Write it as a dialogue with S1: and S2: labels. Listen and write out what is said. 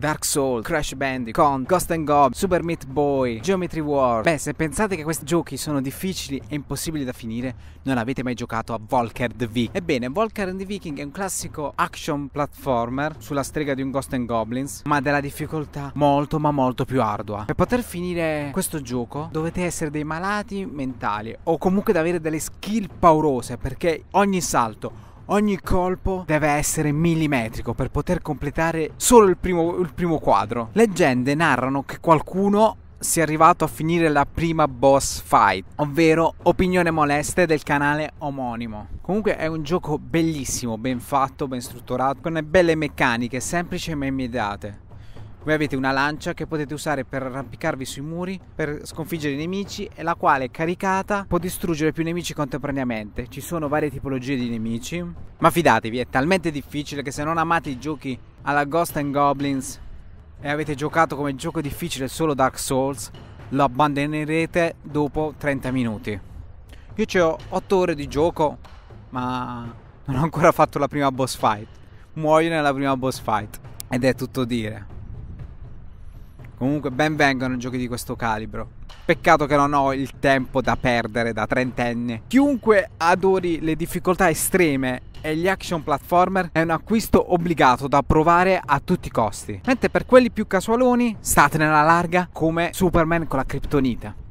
S1: Dark Souls, Crash Bandicoot, Ghost and Gob, Super Meat Boy, Geometry War. Beh, se pensate che questi giochi sono difficili e impossibili da finire, non avete mai giocato a Volker the Viking. Ebbene, Volker the Viking è un classico action platformer sulla strega di un Ghost and Goblins, ma della difficoltà molto ma molto più ardua. Per poter finire questo gioco dovete essere dei malati mentali o comunque ad avere delle skill paurose perché ogni salto ogni colpo deve essere millimetrico per poter completare solo il primo, il primo quadro. Leggende narrano che qualcuno si è arrivato a finire la prima boss fight, ovvero opinione moleste del canale omonimo. Comunque è un gioco bellissimo, ben fatto, ben strutturato, con belle meccaniche, semplici ma immediate. Voi avete una lancia che potete usare per arrampicarvi sui muri, per sconfiggere i nemici e la quale caricata può distruggere più nemici contemporaneamente. Ci sono varie tipologie di nemici, ma fidatevi, è talmente difficile che se non amate i giochi alla Ghost and Goblins e avete giocato come gioco difficile solo Dark Souls, lo abbandonerete dopo 30 minuti. Io ci ho 8 ore di gioco, ma non ho ancora fatto la prima boss fight. Muoio nella prima boss fight ed è tutto dire. Comunque ben vengano giochi di questo calibro. Peccato che non ho il tempo da perdere da trentenne. Chiunque adori le difficoltà estreme e gli action platformer è un acquisto obbligato da provare a tutti i costi. Mentre per quelli più casualoni, state nella larga come Superman con la criptonita.